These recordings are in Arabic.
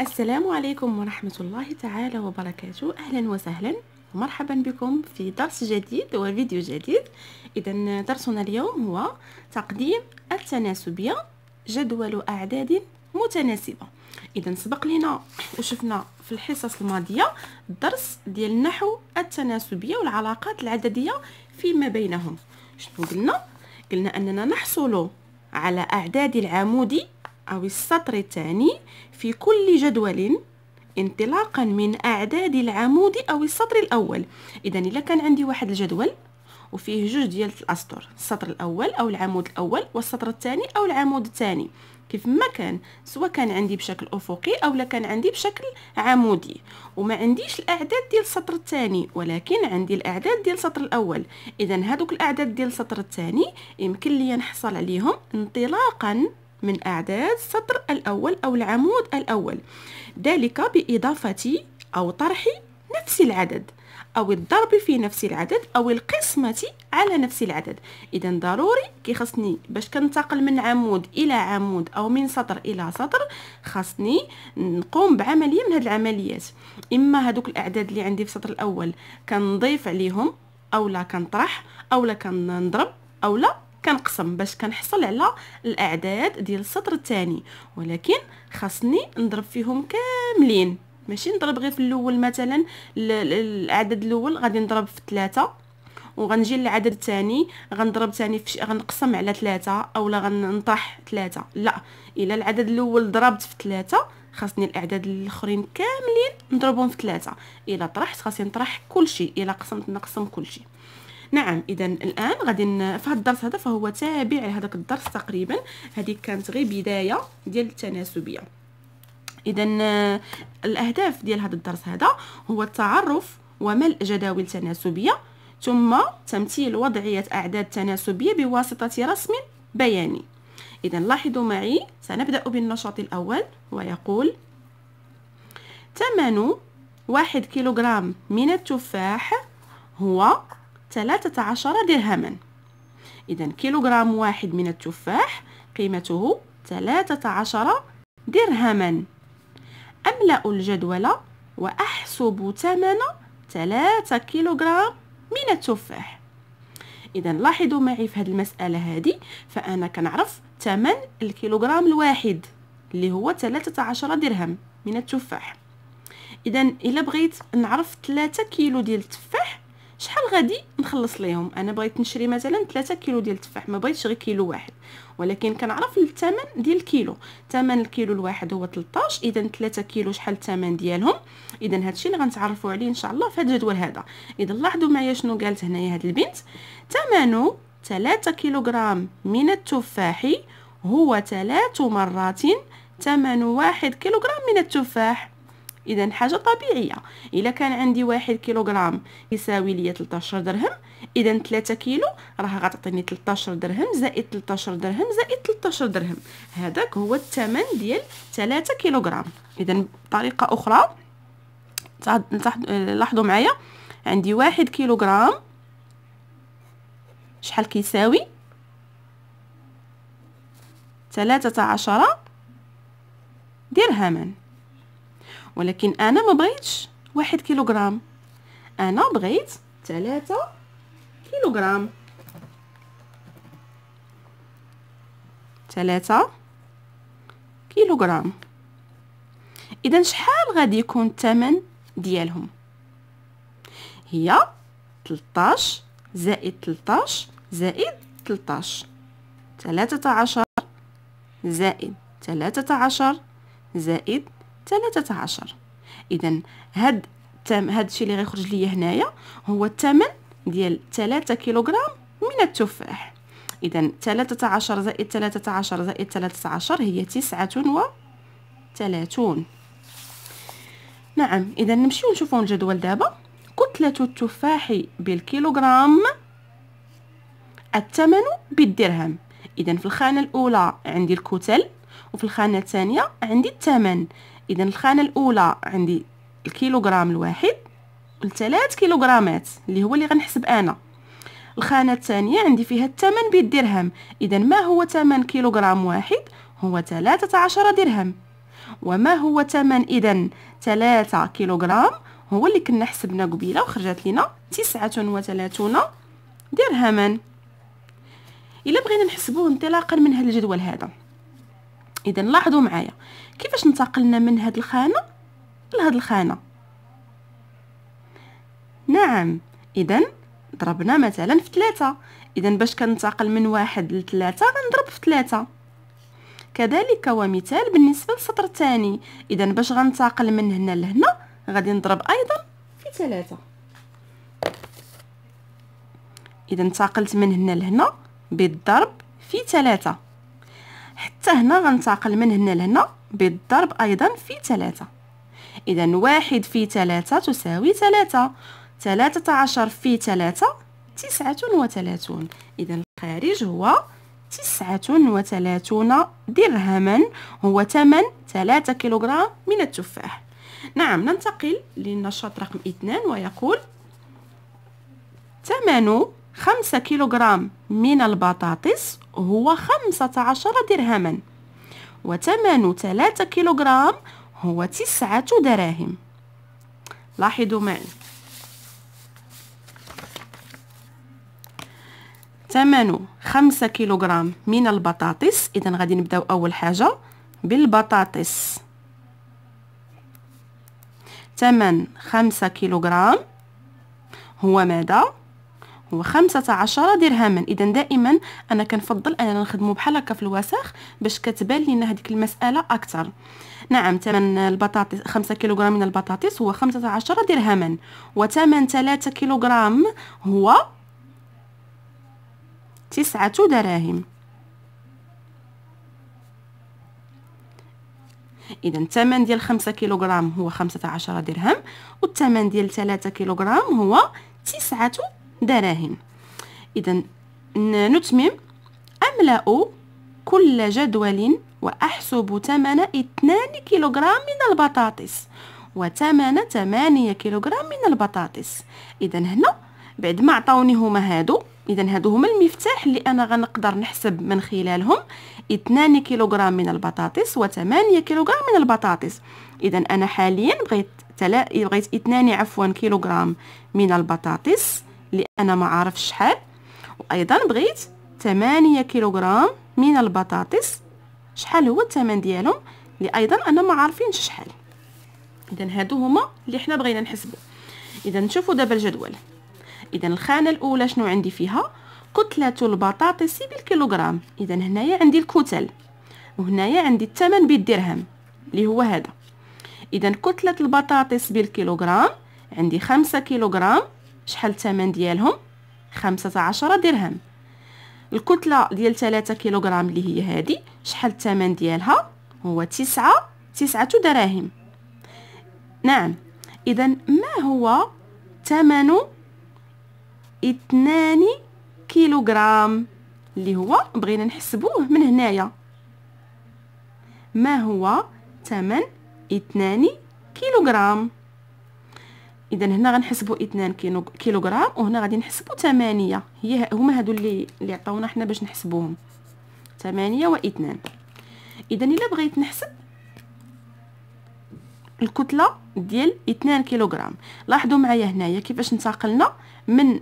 السلام عليكم ورحمة الله تعالى وبركاته أهلا وسهلا ومرحبا بكم في درس جديد وفيديو جديد إذا درسنا اليوم هو تقديم التناسبية جدول أعداد متناسبة إذا سبق لنا وشفنا في الحصص الماضية الدرس ديال نحو التناسبية والعلاقات العددية فيما بينهم شنو قلنا؟ قلنا أننا نحصل على أعداد العمود أو السطر الثاني في كل جدول انطلاقا من أعداد العمود أو السطر الأول إذا إلا كان عندي واحد الجدول وفيه جوج ديال الاسطر السطر الاول او العمود الاول والسطر الثاني او العمود الثاني كيف ما كان سواء كان عندي بشكل افقي او كان عندي بشكل عمودي وما عنديش الاعداد ديال السطر الثاني ولكن عندي الاعداد ديال السطر الاول اذا هذوك الاعداد ديال السطر الثاني يمكن لي نحصل عليهم انطلاقا من أعداد السطر الأول أو العمود الأول ذلك بإضافة أو طرح نفس العدد أو الضرب في نفس العدد أو القسمة على نفس العدد إذا ضروري كي خصني باش كنتقل من عمود إلى عمود أو من سطر إلى سطر خاصني نقوم بعملية من هاد العمليات إما هادوك الأعداد اللي عندي في السطر الأول كنضيف عليهم أو لا كنطرح أو لا كنضرب أو لا كنقسم باش كنحصل على الاعداد ديال السطر الثاني ولكن خاصني نضرب فيهم كاملين ماشي نضرب غير في الاول مثلا العدد الاول غادي نضرب في ثلاثة وغنجي للعدد الثاني غنضرب ثاني في غنقسم على ثلاثة اولا غنطرح ثلاثة لا الى العدد الاول ضربت في ثلاثة خاصني الاعداد الاخرين كاملين نضربهم في ثلاثة الى طرحت خاصني نطرح كلشي الى قسمت نقسم كلشي نعم اذا الان غادي في هذا الدرس هذا فهو تابع لهذاك الدرس تقريبا هذه كانت غير بدايه ديال التناسبيه اذا آه، الاهداف ديال هذا الدرس هذا هو التعرف وملء جداول تناسبيه ثم تمثيل وضعيه اعداد تناسبيه بواسطه رسم بياني اذا لاحظوا معي سنبدا بالنشاط الاول ويقول ثمن واحد كيلوغرام من التفاح هو 13 درهما إذا كيلوغرام واحد من التفاح قيمته 13 درهما أملأ الجدول وأحسب ثمن 3 كيلوغرام من التفاح إذا لاحظوا معي في هذه المسألة هذه فأنا كنعرف ثمن الكيلوغرام الواحد اللي هو 13 درهم من التفاح إذا إلا بغيت نعرف 3 كيلو ديال التفاح شحال غادي نخلص ليهم انا بغيت نشري مثلا 3 كيلو ديال التفاح ما بغيتش غير كيلو واحد ولكن كنعرف الثمن ديال الكيلو ثمن الكيلو الواحد هو 13 اذا 3 كيلو شحال الثمن ديالهم اذا هادشي اللي غنتعرفوا عليه ان شاء الله في هذا الجدول هذا اذا لاحظوا معايا شنو قالت هنايا هاد البنت ثمنه 3 كيلوغرام من التفاح هو ثلاث مرات ثمن واحد كيلوغرام من التفاح اذا حاجه طبيعيه الا كان عندي واحد كيلوغرام يساوي لي 13 درهم اذا 3 كيلو راه غتعطيني 13 درهم زائد 13 درهم زائد 13 درهم هذاك هو الثمن ديال 3 كيلوغرام اذا بطريقه اخرى لاحظوا معايا عندي واحد كيلوغرام شحال كيساوي ثلاثة عشر درهما ولكن انا ما بغيتش واحد كيلوغرام انا بغيت ثلاثة كيلوغرام ثلاثة كيلوغرام اذا شحال غادي يكون الثمن ديالهم هي 13 زائد 13 زائد 13 13 زائد 13 زائد 13 إذا هاد تم هاد الشيء اللي غيخرج ليا هنايا هو الثمن ديال 3 كيلوغرام من التفاح اذا 13 زائد 13 زائد 13 هي 39 نعم اذا نمشيو نشوفوا الجدول دابا كتله التفاح بالكيلوغرام الثمن بالدرهم اذا في الخانه الاولى عندي الكتل وفي الخانه الثانيه عندي الثمن اذا الخانه الاولى عندي الكيلوغرام الواحد والثلاث كيلوغرامات اللي هو اللي غنحسب انا الخانه الثانيه عندي فيها الثمن بالدرهم اذا ما هو ثمن كيلوغرام واحد هو عشر درهم وما هو ثمن اذا ثلاثة كيلوغرام هو اللي كنا حسبنا قبيله وخرجت لينا وثلاثون درهما الا بغينا نحسبوه انطلاقا من هذا الجدول هذا اذا لاحظوا معايا كيفاش انتقلنا من هاد الخانه لهاد الخانه نعم اذا ضربنا مثلا في ثلاثة اذا باش كننتقل من واحد لثلاثة غنضرب في ثلاثة كذلك ومثال بالنسبة للسطر الثاني اذا باش غنتقل من هنا لهنا غادي نضرب ايضا في ثلاثة اذا انتقلت من هنا لهنا بالضرب في ثلاثة حتى هنا غنتقل من هنا لهنا بالضرب ايضا في ثلاثة اذا واحد في ثلاثة تساوي ثلاثة ثلاثة عشر في ثلاثة تسعة وثلاثون اذا الخارج هو تسعة وثلاثون درهما هو ثمن ثلاثة كيلوغرام من التفاح نعم ننتقل للنشاط رقم اثنان ويقول ثمن خمسة كيلوغرام من البطاطس هو خمسة عشر درهما وثمن ثلاثة كيلوغرام هو تسعة دراهم لاحظوا معي ثمن خمسة كيلوغرام من البطاطس إذا غادي نبداو أول حاجة بالبطاطس ثمن خمسة كيلوغرام هو ماذا؟ وخمسة عشر درهما اذا دائما انا كنفضل اننا نخدمو بحال هكا في الوسخ باش كتبان لينا هذيك المساله اكثر نعم ثمن البطاطس 5 كيلوغرام من البطاطس هو 15 درهما وثمن 3 كيلوغرام هو 9 دراهم اذا الثمن ديال 5 كيلوغرام هو 15 درهم والثمن ديال 3 كيلوغرام هو 9 دراهم إذا نتمم أملأ كل جدول وأحسب ثمن 2 كيلوغرام من البطاطس وثمن 8 كيلوغرام من البطاطس إذا هنا بعد ما عطاوني هما هادو إذا هادو هما المفتاح اللي أنا غنقدر نحسب من خلالهم 2 كيلوغرام من البطاطس و8 كيلوغرام من البطاطس إذا أنا حاليا بغيت تلا... بغيت 2 عفوا كيلوغرام من البطاطس اللي انا ما عارف شحال وايضا بغيت 8 كيلوغرام من البطاطس شحال هو الثمن ديالهم اللي ايضا انا ما عارفينش شحال اذا هادو هما اللي حنا بغينا نحسبو اذا نشوفوا دابا الجدول اذا الخانه الاولى شنو عندي فيها كتله البطاطس بالكيلوغرام اذا هنايا عندي الكتل وهنايا عندي الثمن بالدرهم اللي هو هذا اذا كتله البطاطس بالكيلوغرام عندي خمسة كيلوغرام شحال الثمن ديالهم خمسة عشر درهم الكتلة ديال 3 كيلوغرام اللي هي هذه شحال الثمن ديالها هو تسعة تسعة دراهم نعم إذا ما هو ثمن 2 كيلوغرام اللي هو بغينا نحسبوه من هنايا ما هو ثمن 2 كيلوغرام اذا هنا غنحسبوا 2 كيلوغرام وهنا غادي نحسبوا 8 هي هما هادو اللي اللي عطاونا حنا باش نحسبوهم 8 و2 اذا الا بغيت نحسب الكتله ديال 2 كيلوغرام لاحظوا معايا هنايا كيفاش انتقلنا من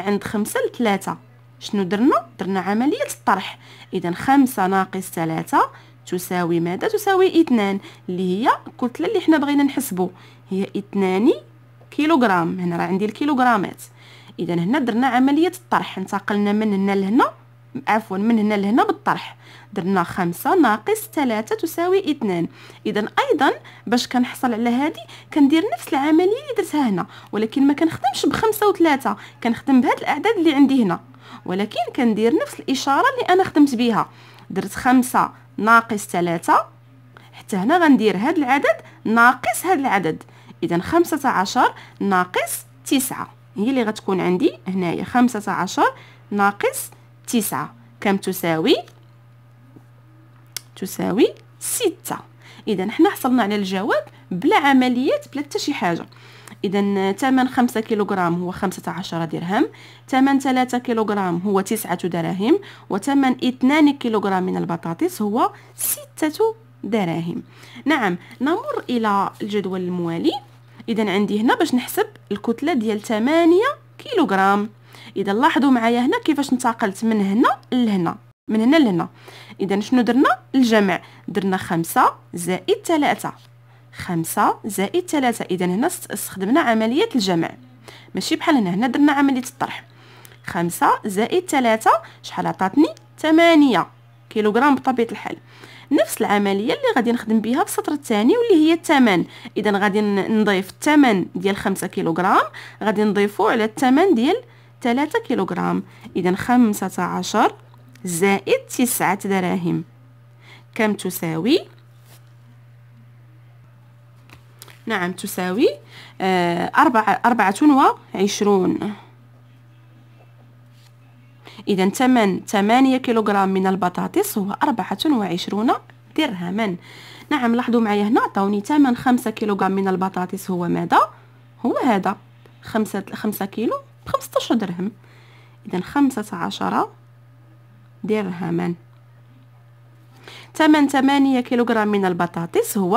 عند 5 ل 3 شنو درنا درنا عمليه الطرح اذا 5 ناقص 3 تساوي ماذا تساوي 2 اللي هي الكتله اللي حنا بغينا نحسبوا هي 2 كيلوغرام هنا راه عندي الكيلوغرامات اذا هنا درنا عمليه الطرح انتقلنا من هنا لهنا عفوا من هنا لهنا بالطرح درنا خمسة ناقص ثلاثة تساوي اثنان اذا ايضا باش كنحصل على هذه كندير نفس العمليه اللي درتها هنا ولكن ما كنخدمش بخمسة وثلاثة كنخدم بهاد الاعداد اللي عندي هنا ولكن كندير نفس الاشاره اللي انا خدمت بها درت خمسة ناقص ثلاثة حتى هنا غندير هاد العدد ناقص هاد العدد إذا خمسة عشر ناقص تسعة هي اللي غتكون عندي هنايا خمسة عشر ناقص تسعة كم تساوي؟ تساوي ستة إذا حنا حصلنا على الجواب بلا عمليات بلا شي حاجة إذا تمن خمسة كيلوغرام هو خمسة عشر درهم تمن تلاتة كيلوغرام هو تسعة دراهم وثمن اثنان كيلوغرام من البطاطس هو ستة دراهم نعم نمر إلى الجدول الموالي اذا عندي هنا باش نحسب الكتله ديال 8 كيلوغرام اذا لاحظوا معايا هنا كيفاش انتقلت من هنا لهنا من هنا لهنا اذا شنو درنا الجمع درنا 5 زائد 3 5 زائد 3 اذا هنا استخدمنا عمليه الجمع ماشي بحال هنا هنا درنا عمليه الطرح 5 زائد 3 شحال عطاتني 8 كيلوغرام بطبيعه الحال نفس العمليه اللي غادي نخدم بها في السطر الثاني واللي هي الثمن اذا غادي نضيف الثمن ديال 5 كيلوغرام غادي نضيفو على الثمن ديال 3 كيلوغرام اذا 15 زائد 9 دراهم كم تساوي نعم تساوي آه، أربعة أربعة وعشرون إذا ثمن 8 كيلوغرام من البطاطس هو 24 درهما نعم لاحظوا معايا هنا عطاوني ثمن 5 كيلوغرام من البطاطس هو ماذا هو هذا 5 5 كيلو ب 15 درهم اذا 15 درهما ثمن 8 كيلوغرام من البطاطس هو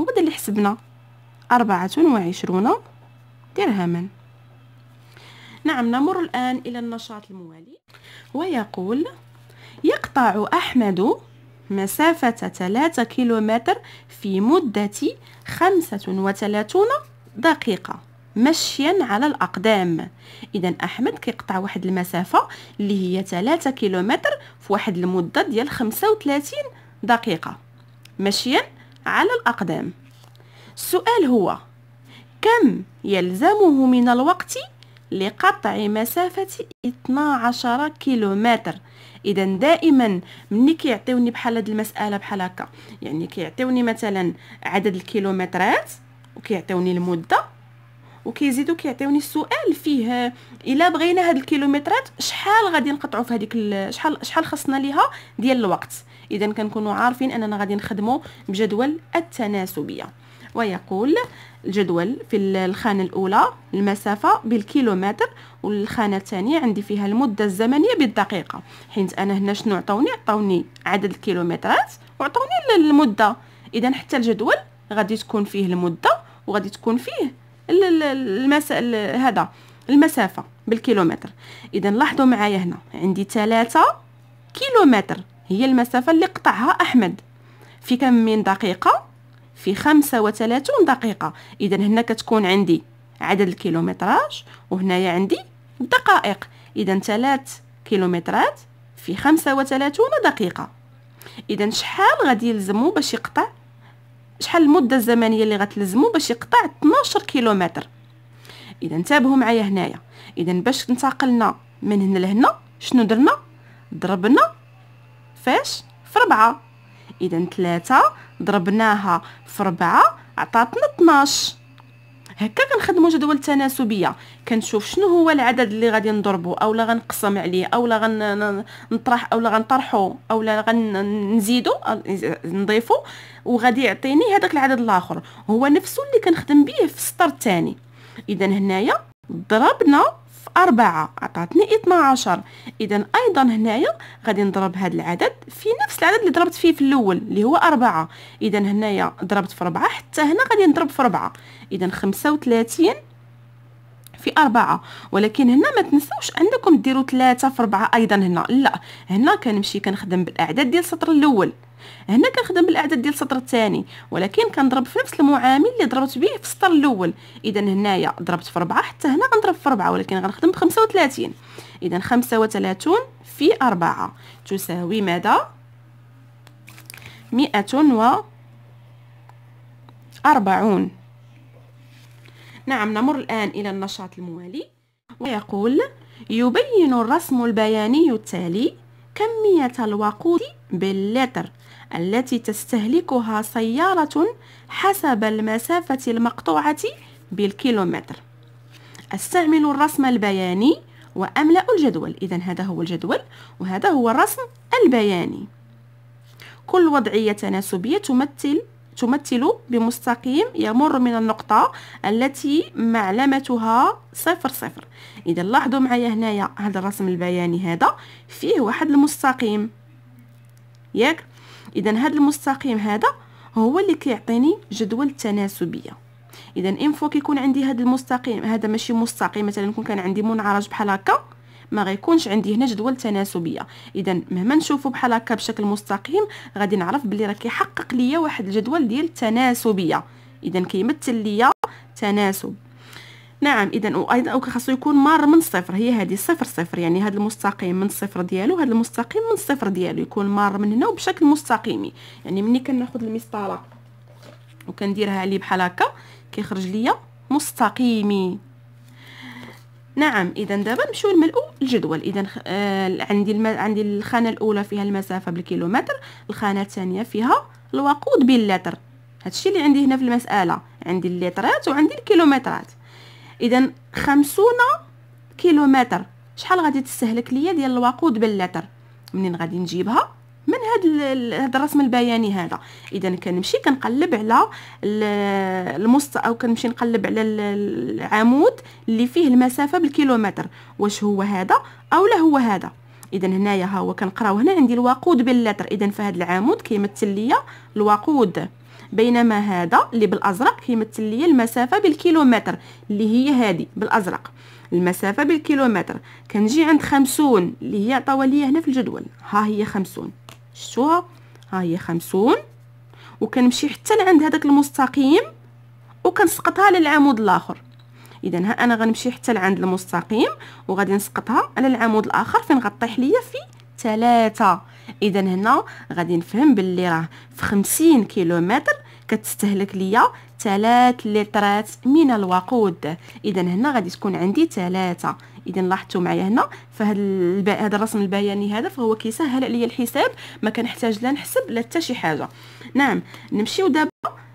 هو اللي حسبنا 24 درهما نعم نمر الآن إلى النشاط الموالي ويقول يقطع أحمد مسافة 3 كيلومتر في مدة 35 دقيقة مشيا على الأقدام إذا أحمد كيقطع واحد المسافة اللي هي 3 كيلومتر في واحد المدة ديال 35 دقيقة مشيا على الأقدام السؤال هو كم يلزمه من الوقت لقطع مسافة 12 كيلومتر اذا دائما ملي كيعطيوني بحال هاد المساله بحال هكا يعني كيعطيوني مثلا عدد الكيلومترات وكيعطيوني المده وكيزيدو كيعطيوني السؤال فيه الا بغينا هاد الكيلومترات شحال غادي نقطعو في هذيك شحال شحال خصنا ليها ديال الوقت اذا كنكونوا عارفين اننا غادي نخدمو بجدول التناسبيه ويقول الجدول في الخانة الأولى المسافة بالكيلومتر والخانة الثانية عندي فيها المدة الزمنية بالدقيقة حيث أنا هنا شنو عطوني عطوني عدد الكيلومترات وعطوني المدة إذا حتى الجدول غادي تكون فيه المدة وغادي تكون فيه المس... هذا المسافة بالكيلومتر إذا لاحظوا معايا هنا عندي ثلاثة كيلومتر هي المسافة اللي قطعها أحمد في كم من دقيقة في 35 دقيقة إذا هنا كتكون عندي عدد الكيلومتراج وهنايا عندي الدقائق إذا 3 كيلومترات في 35 دقيقة إذا شحال غادي يلزمو باش يقطع شحال المدة الزمنية اللي غتلزمو باش يقطع 12 كيلومتر إذا انتبهوا معايا هنايا إذا باش انتقلنا من هنا لهنا شنو درنا ضربنا فاش في ربعة إذا ثلاثة ضربناها في ربعة عطاتنا 12 هكا كنخدموا جدول التناسبيه كنشوف شنو هو العدد اللي غادي نضربه اولا غنقسم عليه اولا غنطرح اولا غنطرحو اولا غنزيدو آه، نضيفو وغادي يعطيني هذاك العدد الاخر هو نفسه اللي كنخدم به في السطر الثاني اذا هنايا ضربنا في أربعة عطاتني 12 إذا أيضا هنايا غادي نضرب هذا العدد في نفس العدد اللي ضربت فيه في الأول اللي هو أربعة إذا هنايا ضربت في أربعة حتى هنا غادي نضرب في أربعة إذا 35 في أربعة ولكن هنا ما تنسوش عندكم ديروا ثلاثة في أربعة أيضا هنا لا هنا كنمشي كنخدم بالأعداد ديال السطر الأول هنا كنخدم بالاعداد ديال السطر الثاني ولكن كنضرب في نفس المعامل اللي ضربت به في السطر الاول اذا هنايا ضربت في 4 حتى هنا غنضرب في 4 ولكن غنخدم ب 35 اذا 35 في 4 تساوي ماذا 140 نعم نمر الآن إلى النشاط الموالي ويقول يبين الرسم البياني التالي كمية الوقود باللتر التي تستهلكها سيارة حسب المسافة المقطوعة بالكيلومتر استعمل الرسم البياني وأملأ الجدول إذا هذا هو الجدول وهذا هو الرسم البياني كل وضعية تناسبية تمثل تمثل بمستقيم يمر من النقطة التي معلمتها صفر صفر إذا لاحظوا معايا هنايا هذا الرسم البياني هذا فيه واحد المستقيم ياك إذا هذا المستقيم هذا هو اللي كيعطيني جدول التناسبية إذا إنفو كيكون عندي هذا المستقيم هذا ماشي مستقيم مثلا يكون كان عندي منعرج بحال هكا ما غيكونش عندي هنا جدول تناسبيه اذا مهما نشوفه بحال هكا بشكل مستقيم غادي نعرف بلي راه كيحقق ليا واحد الجدول ديال التناسبيه اذا كيمثل ليا تناسب نعم اذا وايضا خاصو يكون مار من صفر هي هذه صفر صفر يعني هذا المستقيم من صفر ديالو هذا المستقيم من صفر ديالو يكون مار من هنا وبشكل مستقيمي يعني ملي كناخذ المسطره وكنديرها عليه بحال هكا كيخرج ليا مستقيمي نعم اذا دابا نمشيو نملؤوا الجدول اذا آه عندي الم... عندي الخانه الاولى فيها المسافه بالكيلومتر الخانه الثانيه فيها الوقود باللتر هادشي اللي عندي هنا في المساله عندي اللترات وعندي الكيلومترات اذا خمسون كيلومتر شحال غادي تستهلك ليا ديال الوقود باللتر منين غادي نجيبها من هاد هذا الرسم البياني هذا اذا كنمشي كنقلب على المست او كنمشي نقلب على العمود اللي فيه المسافه بالكيلومتر واش هو هذا او لا هو هذا اذا هنايا ها هو كنقراو هنا عندي الوقود باللتر اذا فهاد العمود كيمثل ليا الوقود بينما هذا اللي بالازرق كيمثل ليا المسافه بالكيلومتر اللي هي هذه بالازرق المسافه بالكيلومتر كنجي عند خمسون اللي هي عطاوها ليا هنا في الجدول ها هي خمسون شفتوها ها هي 50 وكنمشي حتى لعند هذاك المستقيم وكنسقطها على العمود الاخر اذا ها انا غنمشي حتى لعند المستقيم وغادي نسقطها على العمود الاخر فين غطيح ليا في ثلاثة اذا هنا غادي نفهم باللي راه في خمسين كيلومتر كتستهلك ليا ثلاث لترات من الوقود اذا هنا غادي تكون عندي ثلاثة اذا لاحظتوا معايا هنا فهاد هذا الرسم البياني هذا فهو كيسهل عليا الحساب ما كنحتاج لا نحسب لا حتى شي حاجه نعم نمشيو دابا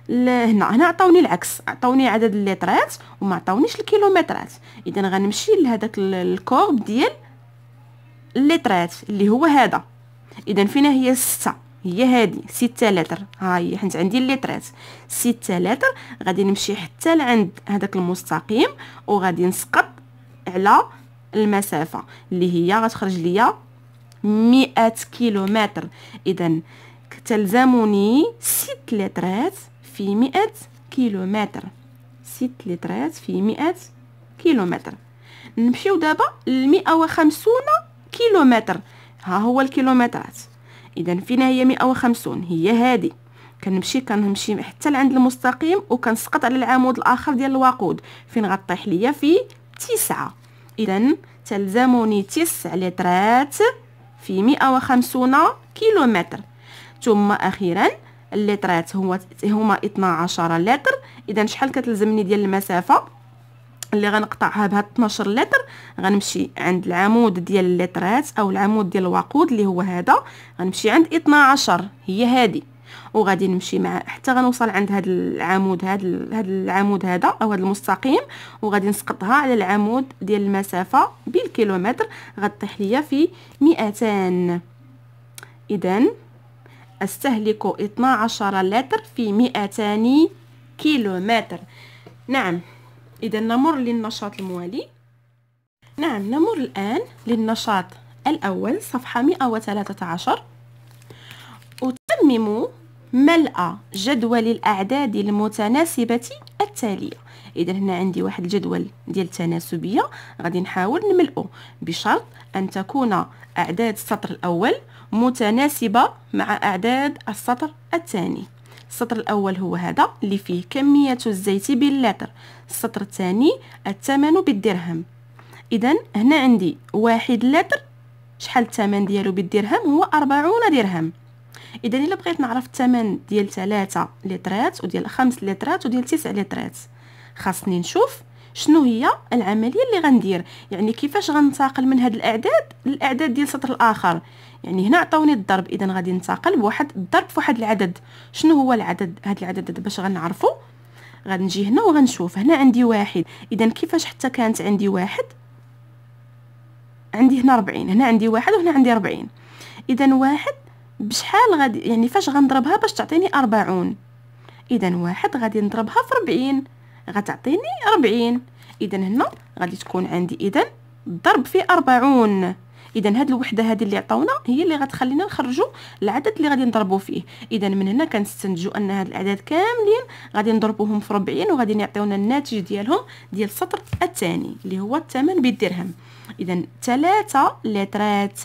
لهنا هنا عطاوني العكس عطاوني عدد اللترات وما عطاونيش الكيلومترات اذا غنمشي لهذاك الكورب ديال اللترات اللي هو هذا اذا فينا هي 6 هي هادي ستة لتر هاي حنت عندي الليترات ستة لتر غادي نمشي حتى لعند هذاك المستقيم وغادي نسقط على المسافة اللي هي غتخرج ليا مئة كيلومتر اذا تلزموني ست لترات في مئة كيلومتر ست لترات في مئة كيلومتر نمشيو دابا لمئة وخمسون كيلومتر ها هو الكيلومترات اذا فينا هي 150 هي هذه كنمشي كنمشي حتى لعند المستقيم وكنسقط على العمود الاخر ديال الوقود فين غطيح ليا في 9 اذا تلزموني 9 لترات في 150 كيلومتر ثم اخيرا اللترات هو هما 12 لتر اذا شحال كتلزمني ديال المسافه اللي غنقطعها بهاد 12 لتر غنمشي عند العمود ديال الليترات او العمود ديال الوقود اللي هو هذا غنمشي عند 12 هي هذه وغادي نمشي مع حتى غنوصل عند هذا العمود هذا هذا العمود هذا او هذا المستقيم وغادي نسقطها على العمود ديال المسافه بالكيلومتر غطيح ليا في 200 اذا استهلك 12 لتر في 200 كيلومتر نعم إذا نمر للنشاط الموالي نعم نمر الآن للنشاط الأول صفحة 113 أتمم ملء جدول الأعداد المتناسبة التالية إذا هنا عندي واحد الجدول ديال التناسبية غادي نحاول نملؤه بشرط أن تكون أعداد السطر الأول متناسبة مع أعداد السطر الثاني السطر الأول هو هذا اللي فيه كمية الزيت باللتر السطر الثاني الثمن بالدرهم إذا هنا عندي واحد لتر شحال الثمن ديالو بالدرهم هو أربعون درهم إذا إلا بغيت نعرف الثمن ديال 3 لترات وديال خمس لترات وديال تسع لترات خاصني نشوف شنو هي العمليه اللي غندير يعني كيفاش غننتقل من هاد الاعداد للاعداد ديال السطر الاخر يعني هنا عطاوني الضرب اذا غادي ننتقل بواحد الضرب فواحد العدد شنو هو العدد هاد العدد باش غنعرفو غنجي هنا وغنشوف هنا عندي واحد اذا كيفاش حتى كانت عندي واحد عندي هنا 40 هنا عندي واحد وهنا عندي 40 اذا واحد بشحال غادي يعني فاش غنضربها باش تعطيني 40 اذا واحد غادي نضربها في 40 غتعطيني ربعين اذا هنا غادي تكون عندي اذا ضرب في أربعون اذا هاد الوحده هذه اللي عطاونا هي اللي غتخلينا نخرجوا العدد اللي غادي نضربوا فيه اذا من هنا كنستنتجوا ان هاد الاعداد كاملين غادي نضربوهم في 40 وغادي يعطيونا الناتج ديالهم ديال السطر الثاني اللي هو الثمن بالدرهم اذا 3 لترات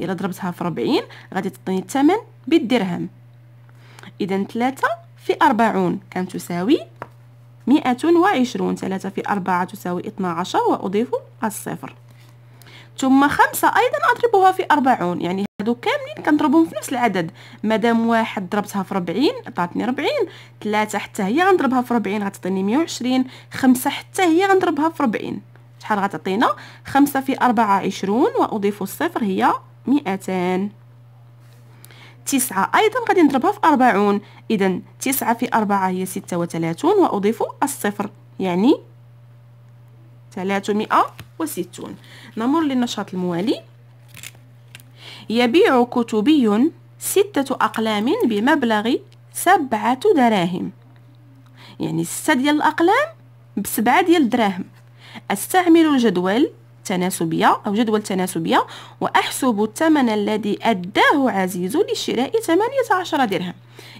الا ضربتها في 40 غادي تعطيني الثمن بالدرهم اذا 3 في 40 كم تساوي مئة وعشرون ثلاثة في أربعة تساوي اثنا عشر وأضيف الصفر ثم خمسة أيضا أضربها في أربعون يعني هادو كاملين كنضربهم في نفس العدد مادام واحد ضربتها في ربعين عطاتني ربعين ثلاثة حتى هي غنضربها في ربعين غتعطيني مية وعشرين خمسة حتى هي غنضربها في ربعين شحال غتعطينا خمسة في أربعة عشرون وأضيف الصفر هي مئتان تسعة أيضا غادي نضربها في أربعون إذا تسعة في أربعة هي ستة وثلاثون وأضيف الصفر يعني ثلاثمائة وستون نمر للنشاط الموالي يبيع كتبي ستة أقلام بمبلغ سبعة دراهم يعني ستة ديال الأقلام بسبعة ديال الدراهم استعمل الجدول التناسبية أو جدول تناسبية وأحسب الثمن الذي أداه عزيز لشراء 18 درهم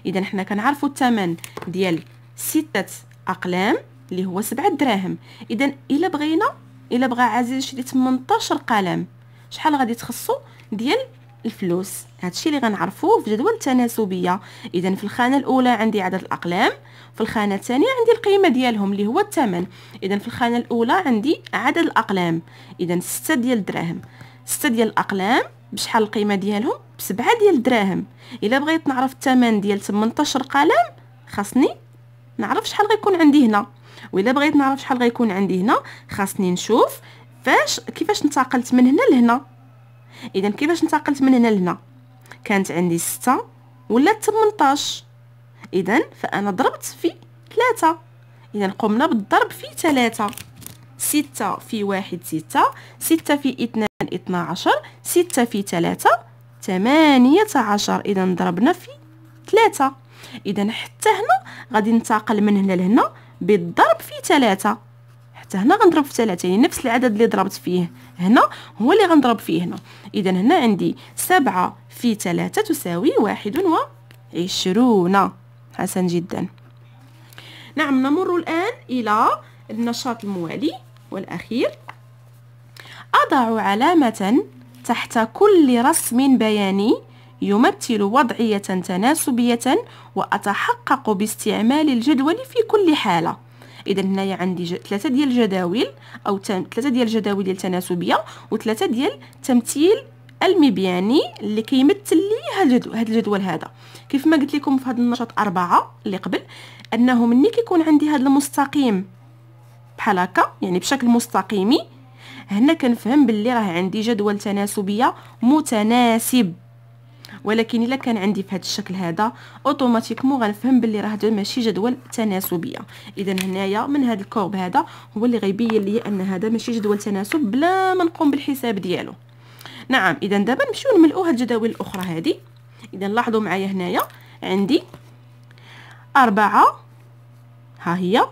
إذا حنا كنعرفوا الثمن ديال ستة أقلام اللي هو سبعة دراهم إذا إلا بغينا إلا بغى عزيز يشري 18 قلم شحال غادي تخصو ديال الفلوس هادشي اللي غنعرفوه في جدول التناسبيه اذا في الخانه الاولى عندي عدد الاقلام في الخانه الثانيه عندي القيمه ديالهم اللي هو الثمن اذا في الخانه الاولى عندي عدد الاقلام اذا 6 ديال الدراهم 6 ديال الاقلام بشحال القيمه ديالهم 7 ديال الدراهم الا بغيت نعرف الثمن ديال 18 قلم خاصني نعرف شحال غيكون عندي هنا والا بغيت نعرف شحال غيكون عندي هنا خاصني نشوف فاش كيفاش انتقلت من هنا لهنا اذا كيفاش انتقلت من هنا لهنا كانت عندي ستة ولات 18 اذا فانا ضربت في 3 اذا قمنا بالضرب في 3 ستة في واحد ستة ستة في اثنان اثنا عشر ستة في ثلاثة ثمانية عشر اذا ضربنا في ثلاثة اذا حتى هنا غادي ننتقل من هنا لهنا بالضرب في ثلاثة حتى هنا غنضرب في ثلاثة يعني نفس العدد اللي ضربت فيه هنا هو اللي غنضرب فيه هنا اذا هنا عندي سبعة في ثلاثة تساوي واحد وعشرون حسن جدا نعم نمر الآن إلى النشاط الموالي والأخير أضع علامة تحت كل رسم بياني يمثل وضعية تناسبية وأتحقق باستعمال الجدول في كل حالة اذا هنايا عندي ج... ثلاثه ديال الجداول او ثلاثه ديال الجداول ديال التناسبيه وثلاثه ديال تمثيل المبياني اللي كيمثل لي هذا الجدول هذا كيف ما قلت لكم في هذا النشاط أربعة اللي قبل انه مني كيكون عندي هذا المستقيم بحال هكا يعني بشكل مستقيمي هنا كنفهم باللي راه عندي جدول تناسبيه متناسب ولكن الا كان عندي في هذا الشكل هذا اوتوماتيكمون غنفهم باللي راه ماشي جدول تناسبيه اذا هنايا من هذا الكورب هذا هو اللي غيبين لي ان هذا ماشي جدول تناسب بلا ما نقوم بالحساب ديالو نعم اذا دابا نمشيو نملؤوا هاد الجداول الاخرى هذه اذا لاحظوا معايا هنايا عندي أربعة ها هي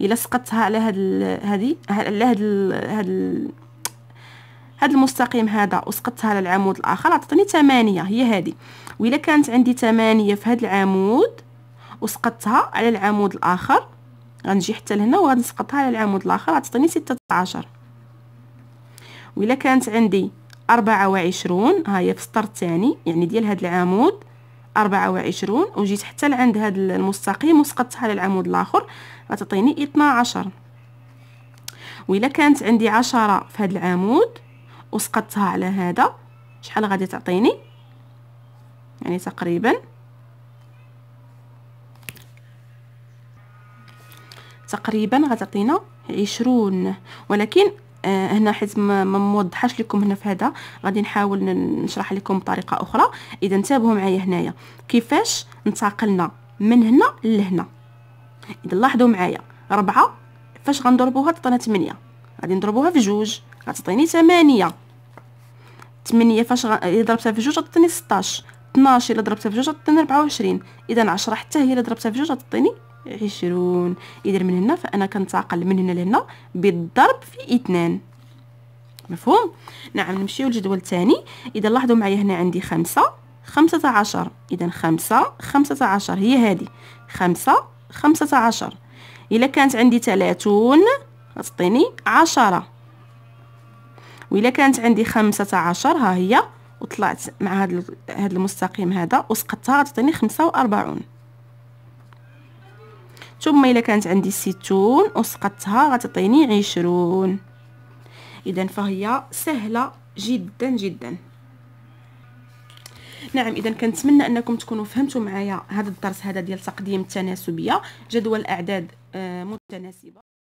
الا سقطتها على هاد هذه على هاد هاد هذا المستقيم هذا وسقطتها على العمود الاخر عطتني 8 هي هذه وإلا كانت عندي 8 في هذا العمود وسقطتها على العمود الاخر غنجي حتى لهنا وغنسقطها على العمود الاخر غتعطيني 16 وإلا كانت عندي 24 ها هي في السطر الثاني يعني ديال هذا العمود 24 وجيت حتى لعند هذا المستقيم وسقطتها على العمود الاخر غتعطيني 12 وإلا كانت عندي 10 في هذا العمود وسقطتها على هذا شحال غادي تعطيني يعني تقريبا تقريبا غتعطينا عشرون ولكن آه هنا حيت ما موضحاش لكم هنا في هذا غادي نحاول نشرح لكم بطريقه اخرى اذا انتبهوا معايا هنايا كيفاش انتقلنا من هنا لهنا اذا لاحظوا معايا ربعة فاش غنضربوها تعطينا 8 غادي نضربوها في جوج غتعطيني 8 8 فاش غ... الا ضربتها في جوج غتعطيني 16 12 الا ضربتها في جوج غتعطيني 24 اذا 10 حتى هي الا ضربتها في جوج غتعطيني 20 اذا من هنا فانا كنتعقل من هنا لهنا بالضرب في 2 مفهوم نعم نمشيو للجدول الثاني اذا لاحظوا معايا هنا عندي 5 15 اذا 5 15 هي هذه 5 15 الا كانت عندي 30 غتعطيني 10 وإلا كانت عندي خمسة عشر ها هي وطلعت مع هاد هاد المستقيم هذا وسقطتها غتعطيني خمسة وأربعون ثم إلا كانت عندي ستون وسقطتها غتعطيني عشرون إذا فهي سهلة جدا جدا نعم اذا كنتمنى انكم تكونوا فهمتوا معايا هذا الدرس هذا ديال تقديم التناسبيه جدول اعداد آه، متناسبه